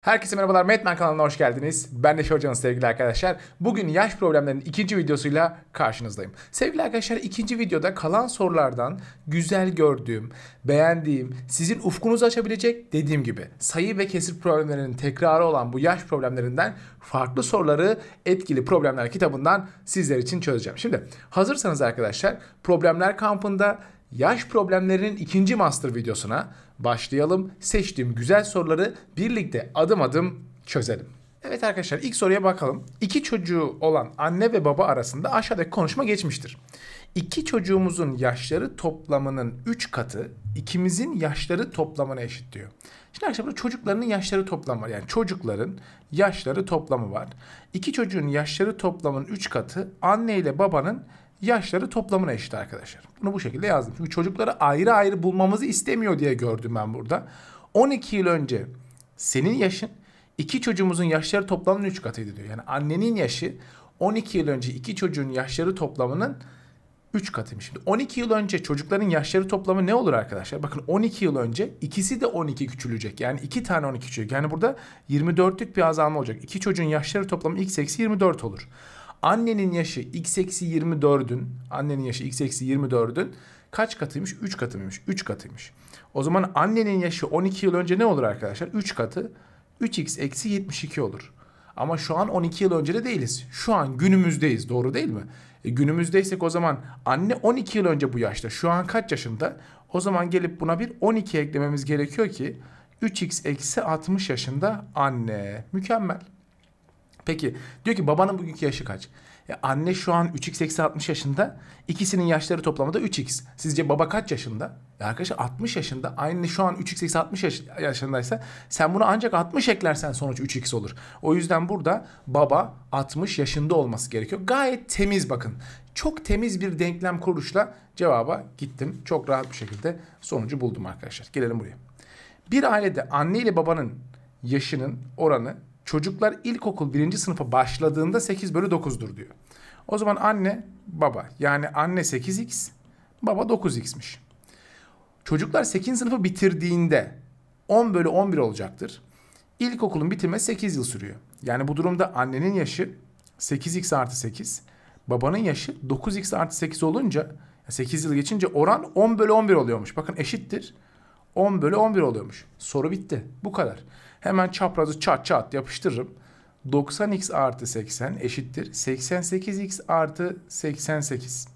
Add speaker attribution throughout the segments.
Speaker 1: Herkese merhabalar Madman kanalına hoş geldiniz. Ben Neşe Hoca'nın sevgili arkadaşlar. Bugün yaş problemlerinin ikinci videosuyla karşınızdayım. Sevgili arkadaşlar ikinci videoda kalan sorulardan güzel gördüğüm, beğendiğim, sizin ufkunuzu açabilecek dediğim gibi sayı ve kesir problemlerinin tekrarı olan bu yaş problemlerinden farklı soruları etkili problemler kitabından sizler için çözeceğim. Şimdi hazırsanız arkadaşlar problemler kampında yaş problemlerinin ikinci master videosuna başlayalım. Seçtiğim güzel soruları birlikte adım adım çözelim. Evet arkadaşlar ilk soruya bakalım. İki çocuğu olan anne ve baba arasında aşağıdaki konuşma geçmiştir. İki çocuğumuzun yaşları toplamının 3 katı ikimizin yaşları toplamına eşit diyor. Şimdi arkadaşlar burada çocukların yaşları toplamı var. Yani çocukların yaşları toplamı var. İki çocuğun yaşları toplamının 3 katı anne ile babanın yaşları toplamına eşit arkadaşlar. Bunu bu şekilde yazdım. Çünkü çocukları ayrı ayrı bulmamızı istemiyor diye gördüm ben burada. 12 yıl önce senin yaşın iki çocuğumuzun yaşları toplamının 3 katıydı diyor. Yani annenin yaşı 12 yıl önce iki çocuğun yaşları toplamının 3 katıymış. Şimdi 12 yıl önce çocukların yaşları toplamı ne olur arkadaşlar? Bakın 12 yıl önce ikisi de 12 küçülecek. Yani 2 tane 12 küçülecek. Yani burada 24'lük bir azalma olacak. İki çocuğun yaşları toplamı x eksi 24 olur. Annenin yaşı x eksi 24'ün annenin yaşı x eksi 24'ün kaç katıymış? 3 katıymış. 3 katıymış. O zaman annenin yaşı 12 yıl önce ne olur arkadaşlar? 3 katı 3x eksi 72 olur. Ama şu an 12 yıl önce de değiliz. Şu an günümüzdeyiz doğru değil mi? E, günümüzdeysek o zaman anne 12 yıl önce bu yaşta. Şu an kaç yaşında? O zaman gelip buna bir 12 eklememiz gerekiyor ki 3x eksi 60 yaşında anne. Mükemmel. Peki diyor ki babanın bugünkü yaşı kaç? E, anne şu an 3x eksi 60 yaşında. İkisinin yaşları toplamda 3x. Sizce baba kaç yaşında? E arkadaşlar 60 yaşında. Aynı şu an 3x eksi 60 yaş- yaşındaysa sen bunu ancak 60 eklersen sonuç 3x olur. O yüzden burada baba 60 yaşında olması gerekiyor. Gayet temiz bakın. Çok temiz bir denklem kuruluşla cevaba gittim. Çok rahat bir şekilde sonucu buldum arkadaşlar. Gelelim buraya. Bir ailede anne ile babanın yaşının oranı Çocuklar ilkokul birinci sınıfa başladığında 8 bölü 9'dur diyor. O zaman anne baba yani anne 8x baba 9x'miş. Çocuklar 8. sınıfı bitirdiğinde 10 bölü 11 olacaktır. İlkokulun bitirme 8 yıl sürüyor. Yani bu durumda annenin yaşı 8x artı 8, babanın yaşı 9x artı 8 olunca 8 yıl geçince oran 10 bölü 11 oluyormuş. Bakın eşittir. 10 bölü 11 oluyormuş. Soru bitti. Bu kadar. Hemen çaprazı çat çat yapıştırırım. 90x artı 80 eşittir. 88x artı 88.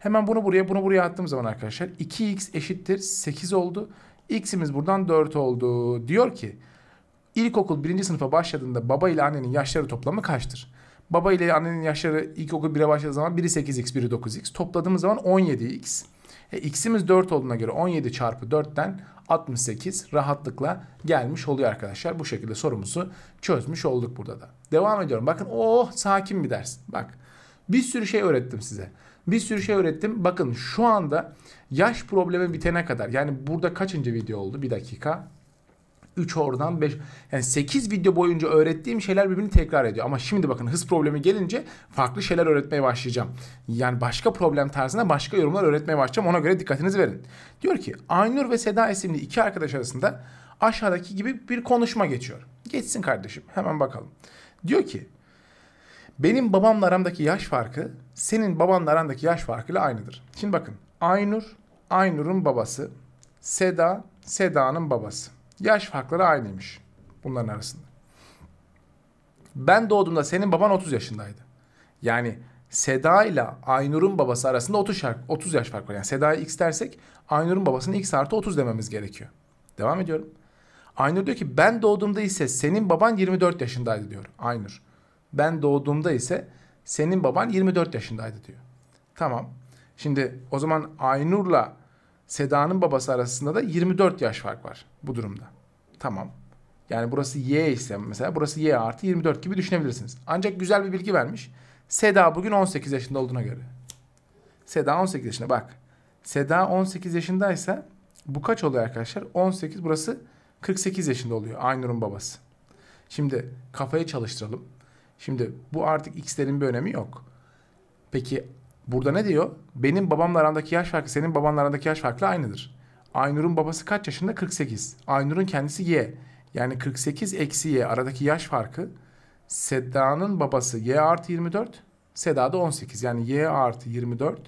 Speaker 1: Hemen bunu buraya bunu buraya attığım zaman arkadaşlar 2x eşittir 8 oldu. X'imiz buradan 4 oldu. Diyor ki ilkokul 1. sınıfa başladığında baba ile annenin yaşları toplamı kaçtır? Baba ile annenin yaşları ilkokul 1'e başladığı zaman biri 8x biri 9x. Topladığımız zaman 17x. E, x'imiz 4 olduğuna göre 17 çarpı 4'ten 68 rahatlıkla gelmiş oluyor arkadaşlar. Bu şekilde sorumuzu çözmüş olduk burada da. Devam ediyorum. Bakın oh sakin bir ders. Bak bir sürü şey öğrettim size. Bir sürü şey öğrettim. Bakın şu anda yaş problemi bitene kadar yani burada kaçıncı video oldu? Bir dakika. 3 oradan 5 yani 8 video boyunca öğrettiğim şeyler birbirini tekrar ediyor. Ama şimdi bakın hız problemi gelince farklı şeyler öğretmeye başlayacağım. Yani başka problem tarzında başka yorumlar öğretmeye başlayacağım. Ona göre dikkatinizi verin. Diyor ki Aynur ve Seda isimli iki arkadaş arasında aşağıdaki gibi bir konuşma geçiyor. Geçsin kardeşim hemen bakalım. Diyor ki benim babamla aramdaki yaş farkı senin babanla arandaki yaş farkıyla aynıdır. Şimdi bakın Aynur, Aynur'un babası, Seda, Seda'nın babası. Yaş farkları aynıymış bunların arasında. Ben doğduğumda senin baban 30 yaşındaydı. Yani Seda ile Aynur'un babası arasında 30 yaş, 30 yaş fark var. Yani Seda'ya x dersek Aynur'un babasının x artı 30 dememiz gerekiyor. Devam ediyorum. Aynur diyor ki ben doğduğumda ise senin baban 24 yaşındaydı diyor Aynur. Ben doğduğumda ise senin baban 24 yaşındaydı diyor. Tamam. Şimdi o zaman Aynur'la Seda'nın babası arasında da 24 yaş fark var bu durumda. Tamam. Yani burası Y ise mesela burası Y artı 24 gibi düşünebilirsiniz. Ancak güzel bir bilgi vermiş. Seda bugün 18 yaşında olduğuna göre. Seda 18 yaşında bak. Seda 18 yaşındaysa bu kaç oluyor arkadaşlar? 18 burası 48 yaşında oluyor Aynur'un babası. Şimdi kafayı çalıştıralım. Şimdi bu artık x'lerin bir önemi yok. Peki Burada ne diyor? Benim babamla arandaki yaş farkı senin babanla arandaki yaş farkı aynıdır. Aynur'un babası kaç yaşında? 48. Aynur'un kendisi Y. Yani 48 eksi Y aradaki yaş farkı. Seda'nın babası Y artı 24. Seda'da 18. Yani Y artı 24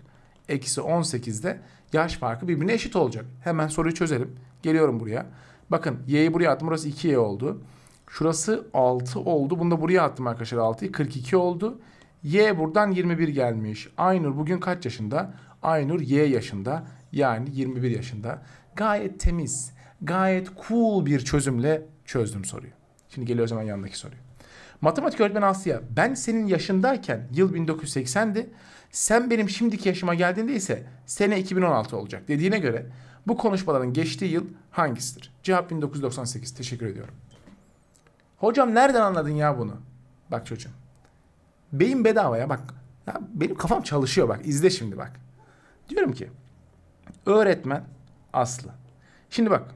Speaker 1: eksi 18'de yaş farkı birbirine eşit olacak. Hemen soruyu çözelim. Geliyorum buraya. Bakın Y'yi buraya attım. Burası 2Y oldu. Şurası 6 oldu. Bunu da buraya attım arkadaşlar 6'yı. 42 oldu. Y buradan 21 gelmiş. Aynur bugün kaç yaşında? Aynur Y yaşında. Yani 21 yaşında. Gayet temiz, gayet cool bir çözümle çözdüm soruyu. Şimdi geliyor zaman yanındaki soruyu. Matematik öğretmeni Asya, ben senin yaşındayken yıl 1980'di. Sen benim şimdiki yaşıma geldiğinde ise sene 2016 olacak dediğine göre bu konuşmaların geçtiği yıl hangisidir? Cevap 1998. Teşekkür ediyorum. Hocam nereden anladın ya bunu? Bak çocuğum. Beyin bedavaya bak. Ya benim kafam çalışıyor bak. İzle şimdi bak. Diyorum ki öğretmen Aslı. Şimdi bak.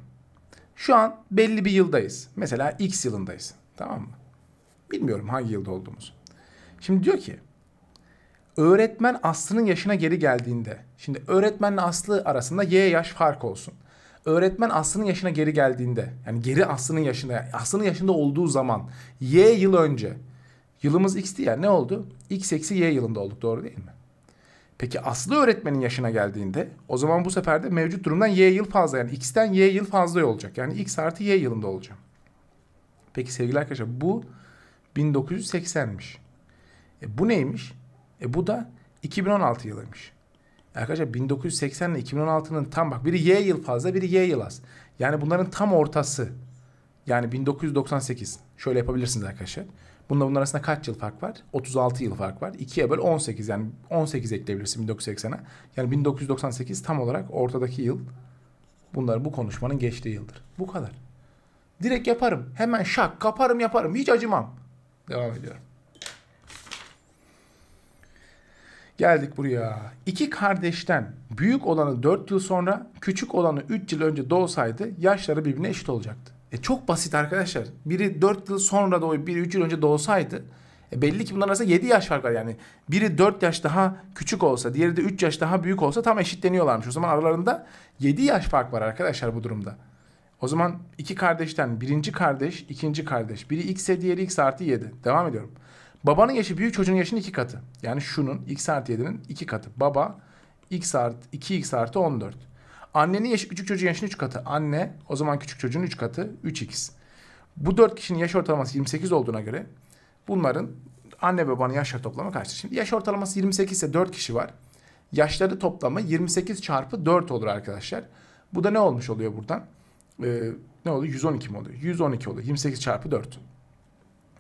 Speaker 1: Şu an belli bir yıldayız. Mesela X yılındayız. Tamam mı? Bilmiyorum hangi yılda olduğumuz. Şimdi diyor ki öğretmen Aslı'nın yaşına geri geldiğinde şimdi öğretmenle Aslı arasında Y yaş fark olsun. Öğretmen Aslı'nın yaşına geri geldiğinde yani geri Aslı'nın yaşında Aslı'nın yaşında olduğu zaman Y yıl önce Yılımız x'ti ya ne oldu? x eksi y yılında olduk doğru değil mi? Peki aslı öğretmenin yaşına geldiğinde o zaman bu sefer de mevcut durumdan y yıl fazla yani x'ten y yıl fazla olacak. Yani x artı y yılında olacağım. Peki sevgili arkadaşlar bu 1980'miş. E, bu neymiş? E, bu da 2016 yılıymış. E arkadaşlar 1980 ile 2016'nın tam bak biri y yıl fazla biri y yıl az. Yani bunların tam ortası. Yani 1998. Şöyle yapabilirsiniz arkadaşlar. Bununla bunun arasında kaç yıl fark var? 36 yıl fark var. 2'ye böl 18 yani 18 ekleyebilirsin 1980'e. Yani 1998 tam olarak ortadaki yıl. Bunlar bu konuşmanın geçtiği yıldır. Bu kadar. Direkt yaparım. Hemen şak kaparım yaparım. Hiç acımam. Devam ediyorum. Geldik buraya. İki kardeşten büyük olanı 4 yıl sonra, küçük olanı 3 yıl önce doğsaydı yaşları birbirine eşit olacaktı. E çok basit arkadaşlar. Biri 4 yıl sonra doğuyor, biri 3 yıl önce doğsaydı e belli ki bunların arasında 7 yaş fark var yani. Biri 4 yaş daha küçük olsa, diğeri de 3 yaş daha büyük olsa tam eşitleniyorlarmış. O zaman aralarında 7 yaş fark var arkadaşlar bu durumda. O zaman iki kardeşten birinci kardeş, ikinci kardeş. Biri x x'e diğeri x artı 7. Devam ediyorum. Babanın yaşı büyük çocuğun yaşının iki katı. Yani şunun x artı 7'nin iki katı. Baba x artı 2x artı 14. Annenin yaş, küçük çocuğun yaşının 3 katı. Anne o zaman küçük çocuğun 3 katı 3x. Bu 4 kişinin yaş ortalaması 28 olduğuna göre bunların anne ve babanın yaşları toplamı kaçtır? Şimdi yaş ortalaması 28 ise 4 kişi var. Yaşları toplamı 28 çarpı 4 olur arkadaşlar. Bu da ne olmuş oluyor buradan? Ee, ne oluyor? 112 mi oluyor? 112 oluyor. 28 çarpı 4.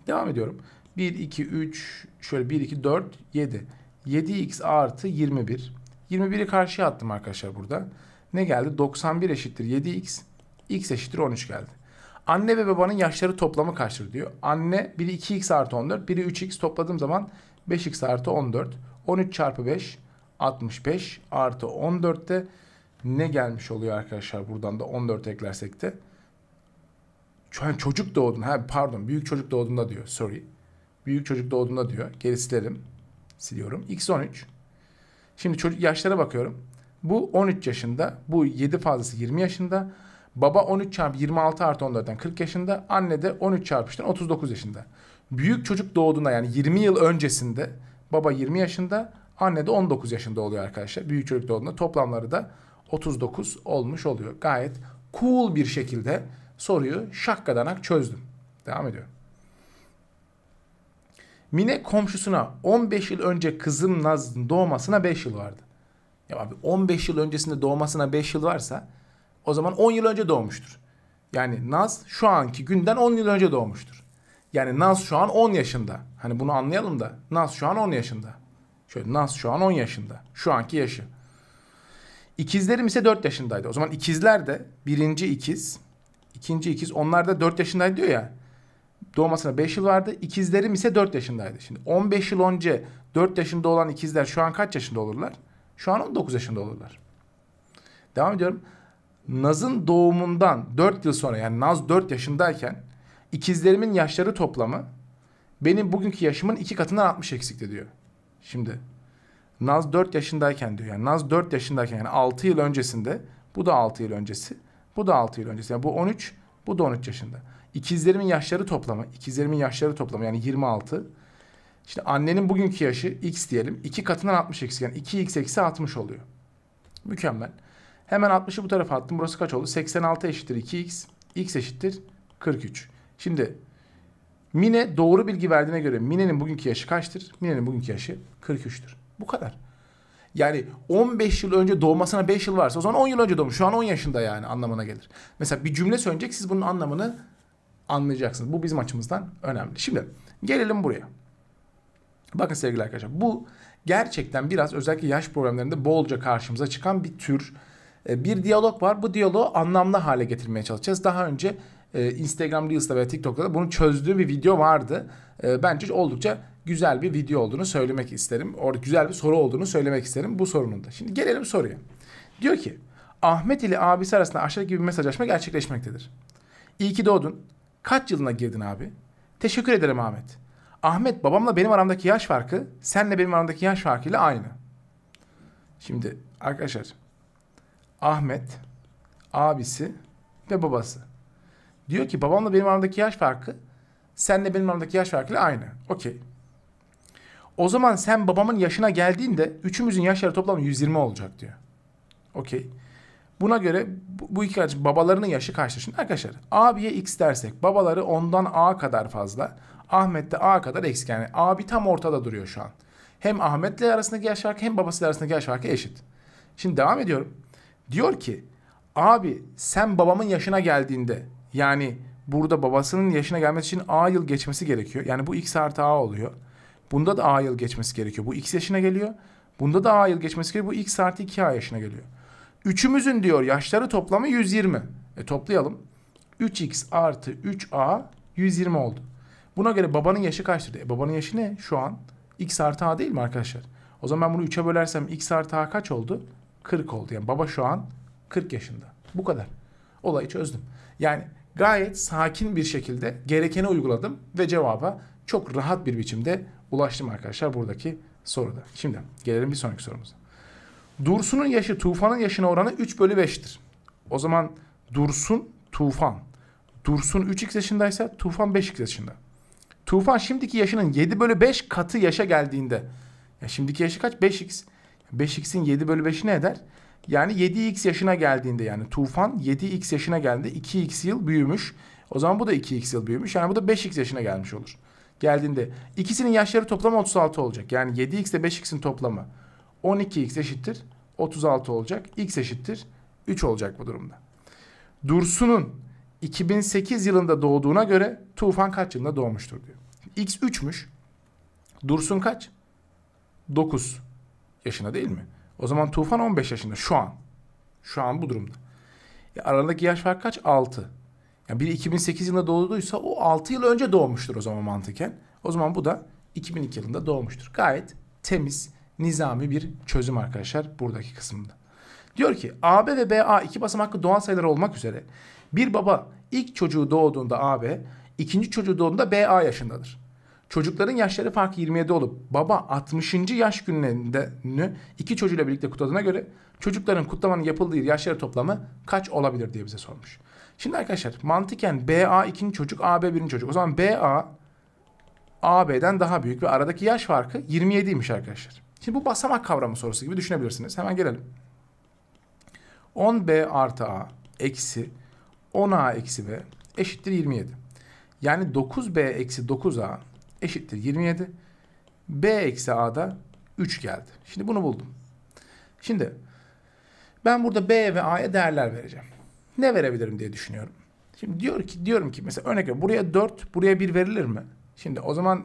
Speaker 1: Devam ediyorum. 1, 2, 3, şöyle 1, 2, 4, 7. 7x artı 21. 21'i karşıya attım arkadaşlar burada. Ne geldi? 91 eşittir 7x. x eşittir 13 geldi. Anne ve babanın yaşları toplamı kaçtır diyor. Anne biri 2x artı 14. Biri 3x topladığım zaman 5x artı 14. 13 çarpı 5 65 artı 14'te ne gelmiş oluyor arkadaşlar buradan da 14 eklersek de. Yani çocuk doğdun. Ha pardon büyük çocuk doğduğunda diyor. Sorry. Büyük çocuk doğduğunda diyor. Geri silerim. Siliyorum. X13. Şimdi çocuk yaşlara bakıyorum. Bu 13 yaşında, bu 7 fazlası 20 yaşında. Baba 13 çarpı 26 artı 14'ten 40 yaşında. Anne de 13 çarpı 3'ten 39 yaşında. Büyük çocuk doğduğunda yani 20 yıl öncesinde baba 20 yaşında, anne de 19 yaşında oluyor arkadaşlar. Büyük çocuk doğduğunda toplamları da 39 olmuş oluyor. Gayet cool bir şekilde soruyu şakkadanak çözdüm. Devam ediyorum. Mine komşusuna 15 yıl önce kızım Naz'ın doğmasına 5 yıl vardı. Ya abi 15 yıl öncesinde doğmasına 5 yıl varsa o zaman 10 yıl önce doğmuştur. Yani Naz şu anki günden 10 yıl önce doğmuştur. Yani Naz şu an 10 yaşında. Hani bunu anlayalım da Naz şu an 10 yaşında. Şöyle Naz şu an 10 yaşında. Şu anki yaşı. İkizlerim ise 4 yaşındaydı. O zaman ikizler de birinci ikiz, ikinci ikiz onlar da 4 yaşındaydı diyor ya. Doğmasına 5 yıl vardı. İkizlerim ise 4 yaşındaydı. Şimdi 15 yıl önce 4 yaşında olan ikizler şu an kaç yaşında olurlar? Şu an 19 yaşında olurlar. Devam ediyorum. Naz'ın doğumundan 4 yıl sonra yani Naz 4 yaşındayken ikizlerimin yaşları toplamı benim bugünkü yaşımın iki katından 60 eksikti diyor. Şimdi Naz 4 yaşındayken diyor. Yani Naz 4 yaşındayken yani 6 yıl öncesinde bu da 6 yıl öncesi. Bu da 6 yıl öncesi. Yani bu 13, bu da 13 yaşında. İkizlerimin yaşları toplamı, ikizlerimin yaşları toplamı yani 26. Şimdi annenin bugünkü yaşı x diyelim. 2 katından 60 x yani 2x eksi 60 oluyor. Mükemmel. Hemen 60'ı bu tarafa attım. Burası kaç oldu? 86 eşittir 2x. x eşittir 43. Şimdi Mine doğru bilgi verdiğine göre Mine'nin bugünkü yaşı kaçtır? Mine'nin bugünkü yaşı 43'tür. Bu kadar. Yani 15 yıl önce doğmasına 5 yıl varsa o zaman 10 yıl önce doğmuş. Şu an 10 yaşında yani anlamına gelir. Mesela bir cümle söyleyecek siz bunun anlamını anlayacaksınız. Bu bizim açımızdan önemli. Şimdi gelelim buraya. Bakın sevgili arkadaşlar bu gerçekten biraz özellikle yaş problemlerinde bolca karşımıza çıkan bir tür e, bir diyalog var. Bu diyaloğu anlamlı hale getirmeye çalışacağız. Daha önce e, Instagram Reels'ta ve TikTok'ta da bunu çözdüğü bir video vardı. E, bence oldukça güzel bir video olduğunu söylemek isterim. Orada güzel bir soru olduğunu söylemek isterim bu sorunun da. Şimdi gelelim soruya. Diyor ki Ahmet ile abisi arasında aşağıdaki gibi mesajlaşma gerçekleşmektedir. İyi ki doğdun. Kaç yılına girdin abi? Teşekkür ederim Ahmet. Ahmet babamla benim aramdaki yaş farkı senle benim aramdaki yaş farkıyla aynı. Şimdi arkadaşlar Ahmet abisi ve babası. Diyor ki babamla benim aramdaki yaş farkı senle benim aramdaki yaş farkıyla aynı. Okey. O zaman sen babamın yaşına geldiğinde üçümüzün yaşları toplam 120 olacak diyor. Okey. Buna göre bu iki kardeş babalarının yaşı kaçtır? Şimdi arkadaşlar abiye x dersek babaları ondan a kadar fazla. Ahmet de A kadar eksik. Yani abi tam ortada duruyor şu an. Hem Ahmet'le arasındaki yaş farkı hem babasıyla arasındaki yaş farkı eşit. Şimdi devam ediyorum. Diyor ki abi sen babamın yaşına geldiğinde yani burada babasının yaşına gelmesi için A yıl geçmesi gerekiyor. Yani bu X artı A oluyor. Bunda da A yıl geçmesi gerekiyor. Bu X yaşına geliyor. Bunda da A yıl geçmesi gerekiyor. Bu X artı 2A yaşına geliyor. Üçümüzün diyor yaşları toplamı 120. E toplayalım. 3X artı 3A 120 oldu. Buna göre babanın yaşı kaçtır? diye babanın yaşı ne şu an? X artı A değil mi arkadaşlar? O zaman ben bunu 3'e bölersem X artı A kaç oldu? 40 oldu. Yani baba şu an 40 yaşında. Bu kadar. Olayı çözdüm. Yani gayet sakin bir şekilde gerekeni uyguladım ve cevaba çok rahat bir biçimde ulaştım arkadaşlar buradaki soruda. Şimdi gelelim bir sonraki sorumuza. Dursun'un yaşı Tufan'ın yaşına oranı 3 bölü 5'tir. O zaman Dursun, Tufan. Dursun 3x yaşındaysa Tufan 5x yaşında. Tufan şimdiki yaşının 7 bölü 5 katı yaşa geldiğinde. Ya şimdiki yaşı kaç? 5x. 5x'in 7 bölü 5'i ne eder? Yani 7x yaşına geldiğinde yani Tufan 7x yaşına geldi. 2x yıl büyümüş. O zaman bu da 2x yıl büyümüş. Yani bu da 5x yaşına gelmiş olur. Geldiğinde ikisinin yaşları toplamı 36 olacak. Yani 7x ile 5x'in toplamı 12x eşittir 36 olacak. X eşittir 3 olacak bu durumda. Dursun'un 2008 yılında doğduğuna göre Tufan kaç yılında doğmuştur diyor. X 3'müş. Dursun kaç? 9 yaşında değil mi? O zaman Tufan 15 yaşında şu an. Şu an bu durumda. Ya aralarındaki yaş fark kaç? 6. Yani biri 2008 yılında doğduysa o 6 yıl önce doğmuştur o zaman mantıken. O zaman bu da 2002 yılında doğmuştur. Gayet temiz, nizami bir çözüm arkadaşlar buradaki kısımda. Diyor ki AB ve BA iki basamaklı doğal sayılar olmak üzere bir baba ilk çocuğu doğduğunda AB, ikinci çocuğu doğduğunda BA yaşındadır. Çocukların yaşları farkı 27 olup baba 60. yaş gününü iki çocuğuyla birlikte kutladığına göre çocukların kutlamanın yapıldığı yaşları toplamı kaç olabilir diye bize sormuş. Şimdi arkadaşlar mantıken BA 2'nin çocuk AB 1'in çocuk. O zaman BA AB'den daha büyük ve aradaki yaş farkı 27'ymiş arkadaşlar. Şimdi bu basamak kavramı sorusu gibi düşünebilirsiniz. Hemen gelelim. 10B artı A eksi 10A eksi B eşittir 27. Yani 9B eksi 9A eşittir 27. B eksi A'da 3 geldi. Şimdi bunu buldum. Şimdi ben burada B ve A'ya değerler vereceğim. Ne verebilirim diye düşünüyorum. Şimdi diyor ki diyorum ki mesela örnek veriyorum buraya 4, buraya 1 verilir mi? Şimdi o zaman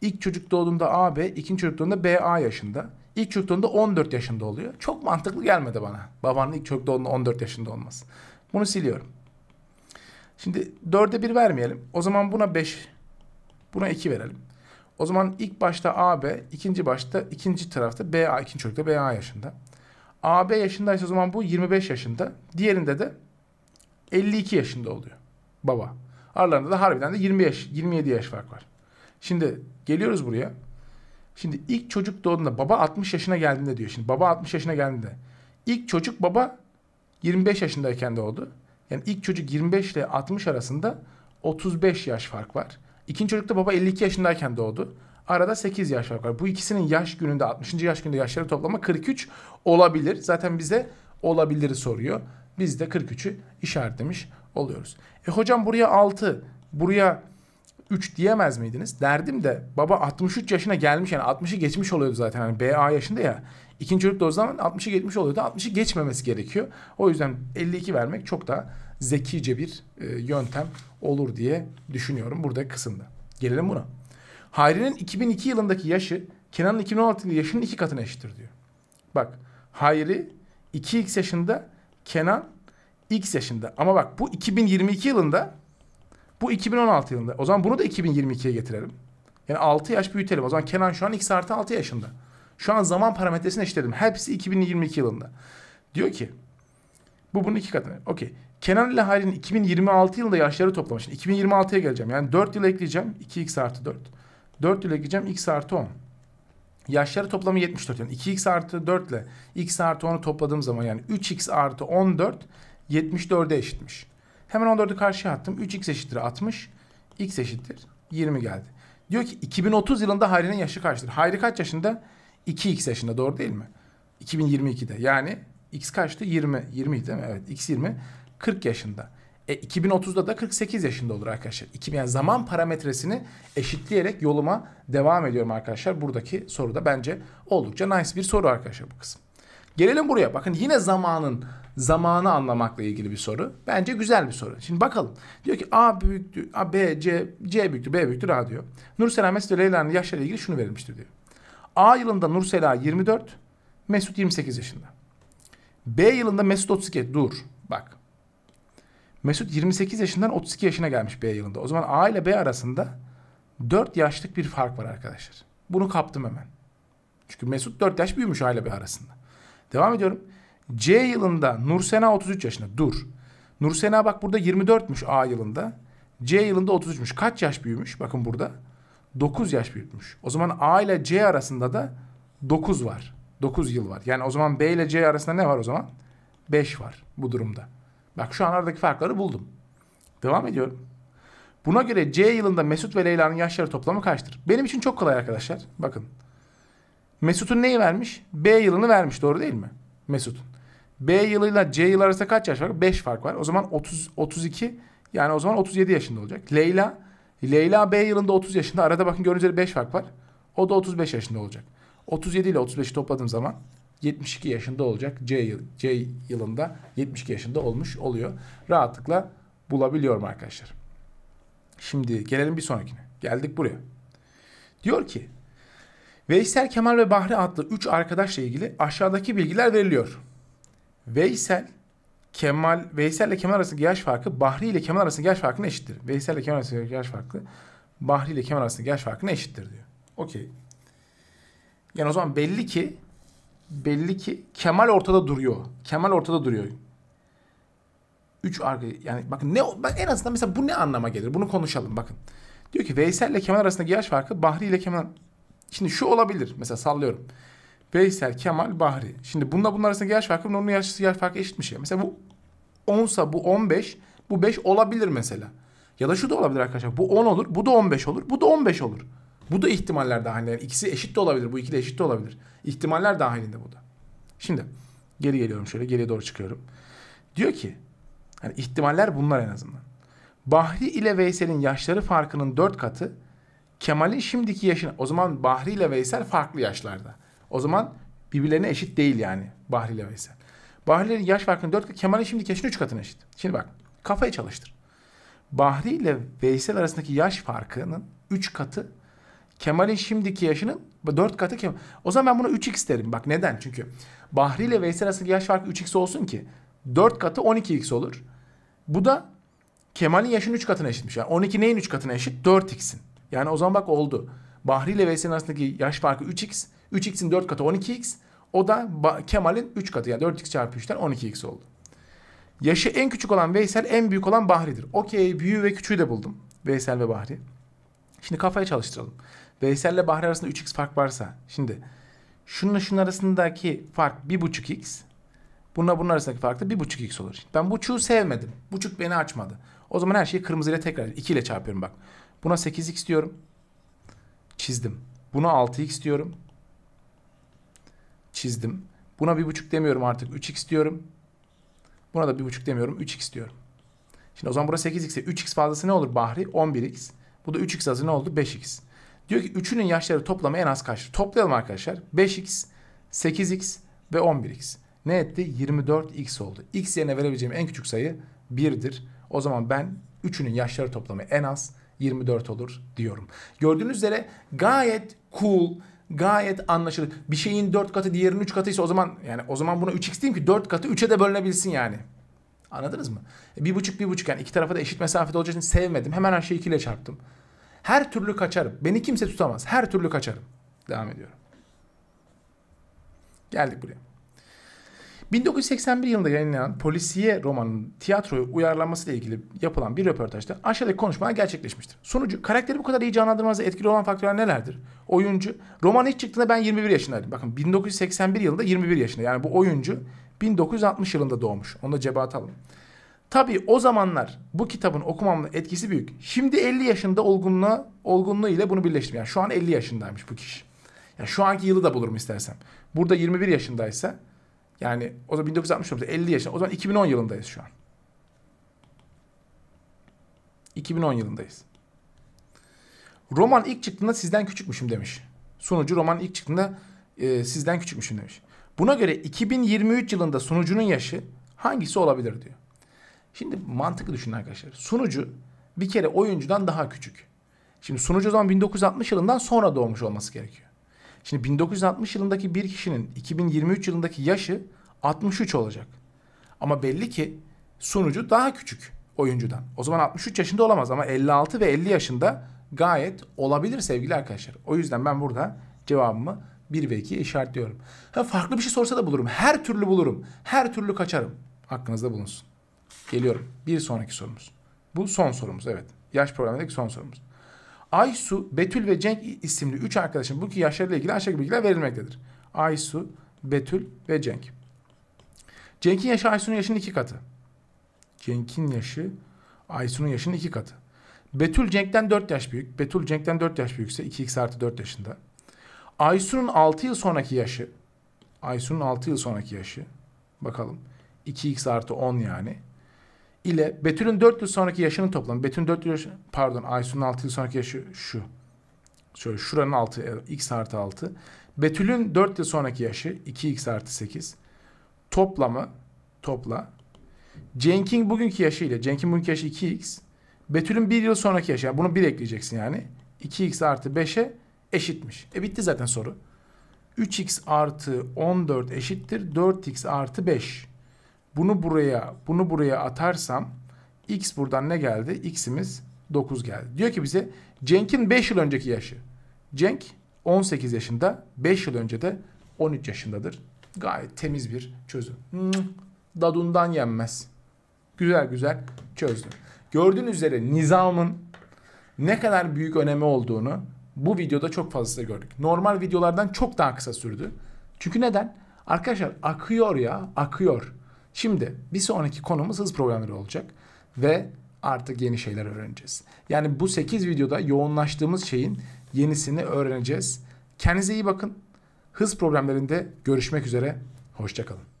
Speaker 1: ilk çocuk doğduğunda A B, ikinci çocuk doğduğunda B A yaşında. İlk çocuk doğduğunda 14 yaşında oluyor. Çok mantıklı gelmedi bana. Babanın ilk çocuk doğduğunda 14 yaşında olması. Bunu siliyorum. Şimdi 4'e 1 vermeyelim. O zaman buna 5 Buna 2 verelim. O zaman ilk başta AB, ikinci başta ikinci tarafta BA, ikinci çocukta BA yaşında. AB yaşındaysa o zaman bu 25 yaşında. Diğerinde de 52 yaşında oluyor baba. Aralarında da harbiden de 20 yaş, 27 yaş fark var. Şimdi geliyoruz buraya. Şimdi ilk çocuk doğduğunda baba 60 yaşına geldiğinde diyor. Şimdi baba 60 yaşına geldiğinde. İlk çocuk baba 25 yaşındayken doğdu. Yani ilk çocuk 25 ile 60 arasında 35 yaş fark var. İkinci çocukta baba 52 yaşındayken doğdu. Arada 8 yaş fark var. Bu ikisinin yaş gününde 60. yaş gününde yaşları toplama 43 olabilir. Zaten bize olabiliri soruyor. Biz de 43'ü işaretlemiş oluyoruz. E hocam buraya 6, buraya 3 diyemez miydiniz? Derdim de baba 63 yaşına gelmiş yani 60'ı geçmiş oluyordu zaten. Hani BA yaşında ya. İkinci çocuk da o zaman 60'ı geçmiş oluyordu. 60'ı geçmemesi gerekiyor. O yüzden 52 vermek çok daha zekice bir e, yöntem olur diye düşünüyorum burada kısımda. Gelelim buna. Hayri'nin 2002 yılındaki yaşı Kenan'ın 2016 yılındaki yaşının iki katına eşittir diyor. Bak Hayri 2x yaşında Kenan x yaşında. Ama bak bu 2022 yılında bu 2016 yılında. O zaman bunu da 2022'ye getirelim. Yani 6 yaş büyütelim. O zaman Kenan şu an x artı 6 yaşında. Şu an zaman parametresini eşitledim. Hepsi 2022 yılında. Diyor ki bu bunun iki katı. Okey. Kenan ile Hayri'nin 2026 yılında yaşları toplamı. Şimdi 2026'ya geleceğim. Yani 4 yıl ekleyeceğim. 2x artı 4. 4 yıl ekleyeceğim. x artı 10. Yaşları toplamı 74. Yani 2x artı 4 ile x artı 10'u topladığım zaman yani 3x artı 14 74'e eşitmiş. Hemen 14'ü karşıya attım. 3x eşittir 60. x eşittir 20 geldi. Diyor ki 2030 yılında Hayri'nin yaşı kaçtır? Hayri kaç yaşında? 2x yaşında doğru değil mi? 2022'de. Yani X kaçtı? 20. 20 değil mi? Evet. X 20. 40 yaşında. E, 2030'da da 48 yaşında olur arkadaşlar. yani zaman parametresini eşitleyerek yoluma devam ediyorum arkadaşlar. Buradaki soruda bence oldukça nice bir soru arkadaşlar bu kısım. Gelelim buraya. Bakın yine zamanın zamanı anlamakla ilgili bir soru. Bence güzel bir soru. Şimdi bakalım. Diyor ki A büyüktü, A, B, C, C büyüktü, B büyüktü A diyor. Nursela, Mesut ve Leyla'nın yaşları ilgili şunu verilmiştir diyor. A yılında Nursela 24, Mesut 28 yaşında. B yılında Mesut 32 dur bak. Mesut 28 yaşından 32 yaşına gelmiş B yılında. O zaman A ile B arasında 4 yaşlık bir fark var arkadaşlar. Bunu kaptım hemen. Çünkü Mesut 4 yaş büyümüş A ile B arasında. Devam ediyorum. C yılında Nursena 33 yaşında. Dur. Nursena bak burada 24'müş A yılında. C yılında 33'müş. Kaç yaş büyümüş? Bakın burada. 9 yaş büyütmüş. O zaman A ile C arasında da 9 var. 9 yıl var. Yani o zaman B ile C arasında ne var o zaman? 5 var bu durumda. Bak şu an aradaki farkları buldum. Devam ediyorum. Buna göre C yılında Mesut ve Leyla'nın yaşları toplamı kaçtır? Benim için çok kolay arkadaşlar. Bakın. Mesut'un neyi vermiş? B yılını vermiş doğru değil mi? Mesut. B yılıyla C yıl arasında kaç yaş var? 5 fark var. O zaman 30 32 yani o zaman 37 yaşında olacak. Leyla Leyla B yılında 30 yaşında. Arada bakın gördüğünüz 5 fark var. O da 35 yaşında olacak. 37 ile 35'i topladığım zaman 72 yaşında olacak. C, yıl, C yılında 72 yaşında olmuş oluyor. Rahatlıkla bulabiliyorum arkadaşlar. Şimdi gelelim bir sonrakine. Geldik buraya. Diyor ki Veysel Kemal ve Bahri adlı 3 arkadaşla ilgili aşağıdaki bilgiler veriliyor. Veysel Kemal Veysel ile Kemal arasındaki yaş farkı Bahri ile Kemal arasındaki yaş farkına eşittir. Veysel ile Kemal arasındaki yaş farkı Bahri ile Kemal arasındaki yaş farkına eşittir diyor. Okey. Yani o zaman belli ki belli ki Kemal ortada duruyor. Kemal ortada duruyor. Üç arka yani bakın ne bak en azından mesela bu ne anlama gelir? Bunu konuşalım bakın. Diyor ki Veysel ile Kemal arasındaki yaş farkı Bahri ile Kemal. Şimdi şu olabilir mesela sallıyorum. Veysel, Kemal, Bahri. Şimdi bununla bunlar arasındaki yaş farkı onun yaş, yaş farkı eşitmiş ya. Mesela bu 10'sa bu 15, bu 5 olabilir mesela. Ya da şu da olabilir arkadaşlar. Bu 10 olur, bu da 15 olur, bu da 15 olur. Bu da ihtimaller dahilinde. Yani ikisi eşit de olabilir. Bu ikili eşit de olabilir. İhtimaller dahilinde bu da. Şimdi geri geliyorum şöyle. Geriye doğru çıkıyorum. Diyor ki yani ihtimaller bunlar en azından. Bahri ile Veysel'in yaşları farkının dört katı Kemal'in şimdiki yaşına o zaman Bahri ile Veysel farklı yaşlarda. O zaman birbirlerine eşit değil yani Bahri ile Veysel. Bahri'nin yaş farkının dört katı Kemal'in şimdiki yaşının üç katına eşit. Şimdi bak kafayı çalıştır. Bahri ile Veysel arasındaki yaş farkının üç katı Kemal'in şimdiki yaşının 4 katı Kemal. O zaman ben buna 3x derim. Bak neden? Çünkü Bahri ile Veysel arasındaki yaş farkı 3x olsun ki 4 katı 12x olur. Bu da Kemal'in yaşının 3 katına eşitmiş. Yani 12 neyin 3 katına eşit? 4x'in. Yani o zaman bak oldu. Bahri ile Veysel'in arasındaki yaş farkı 3x. 3x'in 4 katı 12x. O da Kemal'in 3 katı. Yani 4x çarpı 3'ten 12x oldu. Yaşı en küçük olan Veysel en büyük olan Bahri'dir. Okey büyüğü ve küçüğü de buldum. Veysel ve Bahri. Şimdi kafaya çalıştıralım. Veysel ile Bahri arasında 3x fark varsa şimdi şununla şunun arasındaki fark 1.5x bununla bunun arasındaki fark da 1.5x olur. Şimdi ben buçuğu sevmedim. Buçuk beni açmadı. O zaman her şeyi kırmızıyla tekrar 2 ile çarpıyorum bak. Buna 8x diyorum. Çizdim. Buna 6x diyorum. Çizdim. Buna 1.5 demiyorum artık 3x diyorum. Buna da 1.5 demiyorum 3x diyorum. Şimdi o zaman burası 8x ise 3x fazlası ne olur Bahri? 11x. Bu da 3x azı ne oldu? 5x. Diyor ki üçünün yaşları toplamı en az kaçtır? Toplayalım arkadaşlar. 5x, 8x ve 11x. Ne etti? 24x oldu. X yerine verebileceğim en küçük sayı 1'dir. O zaman ben üçünün yaşları toplamı en az 24 olur diyorum. Gördüğünüz üzere gayet cool, gayet anlaşılır. Bir şeyin 4 katı diğerinin 3 katıysa o zaman yani o zaman buna 3x diyeyim ki 4 katı 3'e de bölünebilsin yani. Anladınız mı? E, bir buçuk bir buçuk yani iki tarafa da eşit mesafede olacağı için sevmedim. Hemen her şeyi 2 ile çarptım. Her türlü kaçarım. Beni kimse tutamaz. Her türlü kaçarım. Devam ediyorum. Geldik buraya. 1981 yılında yayınlanan Polisiye romanının tiyatroya ile ilgili yapılan bir röportajda aşağıdaki konuşmalar gerçekleşmiştir. Sonucu karakteri bu kadar iyi canlandırmanızda etkili olan faktörler nelerdir? Oyuncu, roman ilk çıktığında ben 21 yaşındaydım. Bakın 1981 yılında 21 yaşında. Yani bu oyuncu 1960 yılında doğmuş. Onu da cebe atalım. Tabii o zamanlar bu kitabın okumamın etkisi büyük. Şimdi 50 yaşında olgunluğu, olgunluğu ile bunu birleştirdim. Yani şu an 50 yaşındaymış bu kişi. Yani şu anki yılı da bulurum istersem. Burada 21 yaşındaysa yani o zaman 1969 50 yaşında. O zaman 2010 yılındayız şu an. 2010 yılındayız. Roman ilk çıktığında sizden küçükmüşüm demiş. Sunucu roman ilk çıktığında e, sizden küçükmüşüm demiş. Buna göre 2023 yılında sunucunun yaşı hangisi olabilir diyor. Şimdi mantıklı düşünün arkadaşlar. Sunucu bir kere oyuncudan daha küçük. Şimdi sunucu o zaman 1960 yılından sonra doğmuş olması gerekiyor. Şimdi 1960 yılındaki bir kişinin 2023 yılındaki yaşı 63 olacak. Ama belli ki sunucu daha küçük oyuncudan. O zaman 63 yaşında olamaz ama 56 ve 50 yaşında gayet olabilir sevgili arkadaşlar. O yüzden ben burada cevabımı 1 ve 2'ye işaretliyorum. Ha, farklı bir şey sorsa da bulurum. Her türlü bulurum. Her türlü kaçarım. Aklınızda bulunsun. Geliyorum. Bir sonraki sorumuz. Bu son sorumuz evet. Yaş programındaki son sorumuz. Aysu, Betül ve Cenk isimli üç arkadaşın bu bugünkü yaşlarıyla ilgili aşağıdaki bilgiler verilmektedir. Aysu, Betül ve Cenk. Cenk'in yaşı Aysu'nun yaşının iki katı. Cenk'in yaşı Aysu'nun yaşının iki katı. Betül Cenk'ten 4 yaş büyük. Betül Cenk'ten 4 yaş büyükse 2x artı 4 yaşında. Aysu'nun 6 yıl sonraki yaşı. Aysu'nun 6 yıl sonraki yaşı. Bakalım. 2x artı 10 yani ile Betül'ün 4 yıl sonraki yaşının toplam, Betül'ün 4 yıl pardon Aysun'un 6 yıl sonraki yaşı şu. Şöyle şuranın 6 e, x artı 6. Betül'ün 4 yıl sonraki yaşı 2x artı 8. Toplamı topla. Cenk'in bugünkü yaşı ile Cenk'in bugünkü yaşı 2x. Betül'ün 1 yıl sonraki yaşı. Yani bunu 1 ekleyeceksin yani. 2x artı 5'e eşitmiş. E bitti zaten soru. 3x artı 14 eşittir 4x artı 5. Bunu buraya, bunu buraya atarsam x buradan ne geldi? x'imiz 9 geldi. Diyor ki bize Cenk'in 5 yıl önceki yaşı. Cenk 18 yaşında, 5 yıl önce de 13 yaşındadır. Gayet temiz bir çözüm. dadundan yenmez. Güzel güzel çözdüm. Gördüğünüz üzere nizamın ne kadar büyük önemi olduğunu bu videoda çok fazla gördük. Normal videolardan çok daha kısa sürdü. Çünkü neden? Arkadaşlar akıyor ya, akıyor. Şimdi bir sonraki konumuz hız programları olacak ve artık yeni şeyler öğreneceğiz. Yani bu 8 videoda yoğunlaştığımız şeyin yenisini öğreneceğiz. Kendinize iyi bakın. Hız problemlerinde görüşmek üzere. Hoşçakalın.